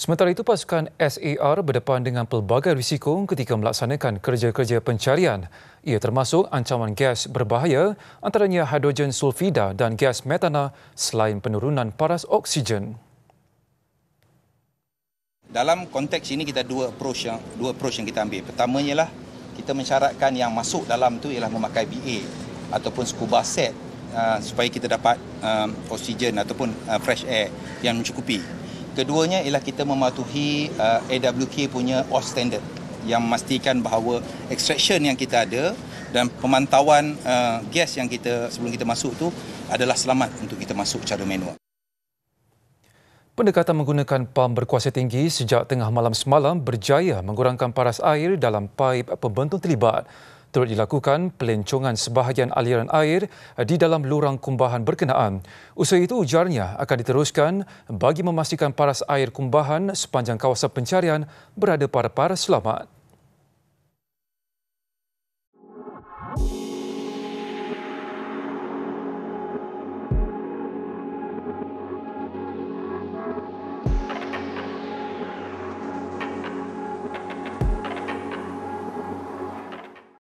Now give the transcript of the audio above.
Sementara itu, pasukan SAR berdepan dengan pelbagai risiko ketika melaksanakan kerja-kerja pencarian. Ia termasuk ancaman gas berbahaya antaranya hidrogen sulfida dan gas metana selain penurunan paras oksigen. Dalam konteks ini kita dua approach yang dua approach yang kita ambil. Pertamanya lah kita mensyaratkan yang masuk dalam tu ialah memakai BA ataupun scuba set uh, supaya kita dapat uh, oksigen ataupun uh, fresh air yang mencukupi keduanya ialah kita mematuhi uh, AWK punya OS standard yang memastikan bahawa extraction yang kita ada dan pemantauan uh, gas yang kita sebelum kita masuk tu adalah selamat untuk kita masuk secara manual. Pendekatan menggunakan pam berkuasa tinggi sejak tengah malam semalam berjaya mengurangkan paras air dalam paip pembentuk terlibat turut dilakukan pelencongan sebahagian aliran air di dalam lurang kumbahan berkenaan. Usaha itu ujarnya akan diteruskan bagi memastikan paras air kumbahan sepanjang kawasan pencarian berada pada paras selamat.